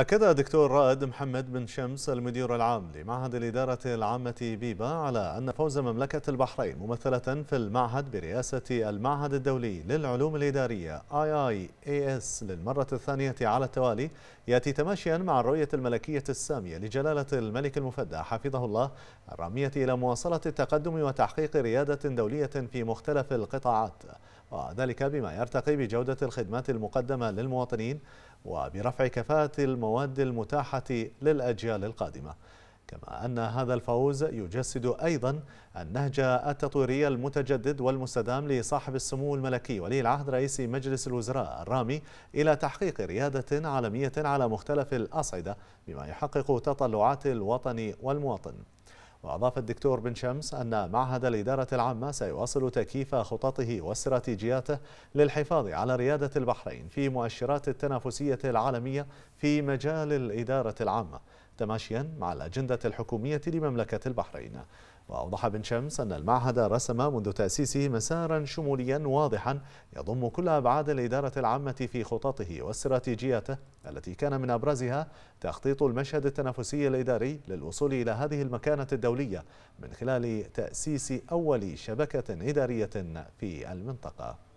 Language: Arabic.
أكد دكتور رائد محمد بن شمس المدير العام لمعهد الإدارة العامة بيبا على أن فوز مملكة البحرين ممثلة في المعهد برئاسة المعهد الدولي للعلوم الإدارية IIAS للمرة الثانية على التوالي يأتي تماشيا مع الرؤية الملكية السامية لجلالة الملك المفدى حفظه الله الرامية إلى مواصلة التقدم وتحقيق ريادة دولية في مختلف القطاعات وذلك بما يرتقي بجودة الخدمات المقدمة للمواطنين وبرفع كفاءة المواد المتاحة للأجيال القادمة كما أن هذا الفوز يجسد أيضا النهج التطويري المتجدد والمستدام لصاحب السمو الملكي ولي العهد رئيس مجلس الوزراء الرامي إلى تحقيق ريادة عالمية على مختلف الأصعدة بما يحقق تطلعات الوطن والمواطن وأضاف الدكتور بن شمس أن معهد الإدارة العامة سيواصل تكييف خططه واستراتيجياته للحفاظ على ريادة البحرين في مؤشرات التنافسية العالمية في مجال الإدارة العامة تماشيا مع الأجندة الحكومية لمملكة البحرين وأوضح بن شمس أن المعهد رسم منذ تأسيسه مسارا شموليا واضحا يضم كل أبعاد الإدارة العامة في خططه واستراتيجيته التي كان من أبرزها تخطيط المشهد التنافسي الإداري للوصول إلى هذه المكانة الدولية من خلال تأسيس أول شبكة إدارية في المنطقة